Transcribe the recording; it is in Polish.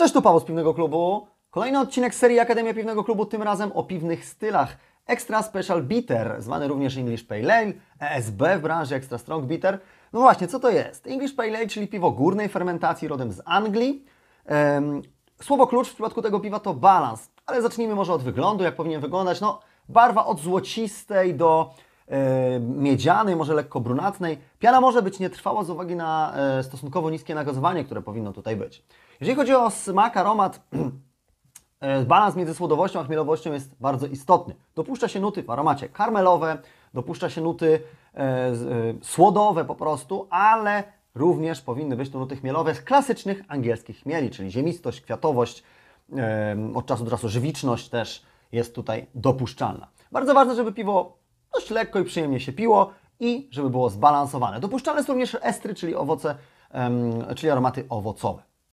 Cześć, tu Paweł z Piwnego Klubu. Kolejny odcinek serii Akademia Piwnego Klubu, tym razem o piwnych stylach. Extra Special Bitter, zwany również English Pale Ale, ESB w branży Extra Strong Bitter. No właśnie, co to jest? English Pale Ale, czyli piwo górnej fermentacji rodem z Anglii. słowo klucz w przypadku tego piwa to balans, ale zacznijmy może od wyglądu, jak powinien wyglądać. No, barwa od złocistej do E, miedzianej, może lekko brunatnej. Piana może być nietrwała z uwagi na e, stosunkowo niskie nagazowanie, które powinno tutaj być. Jeżeli chodzi o smak, aromat, e, balans między słodowością a chmielowością jest bardzo istotny. Dopuszcza się nuty w aromacie karmelowe, dopuszcza się nuty słodowe po prostu, ale również powinny być to nuty chmielowe z klasycznych angielskich chmieli, czyli ziemistość, kwiatowość, od czasu do czasu żywiczność też jest tutaj dopuszczalna. Bardzo ważne, żeby piwo dość lekko i przyjemnie się piło i żeby było zbalansowane. Dopuszczalne są również estry, czyli owoce, czyli aromaty owocowe.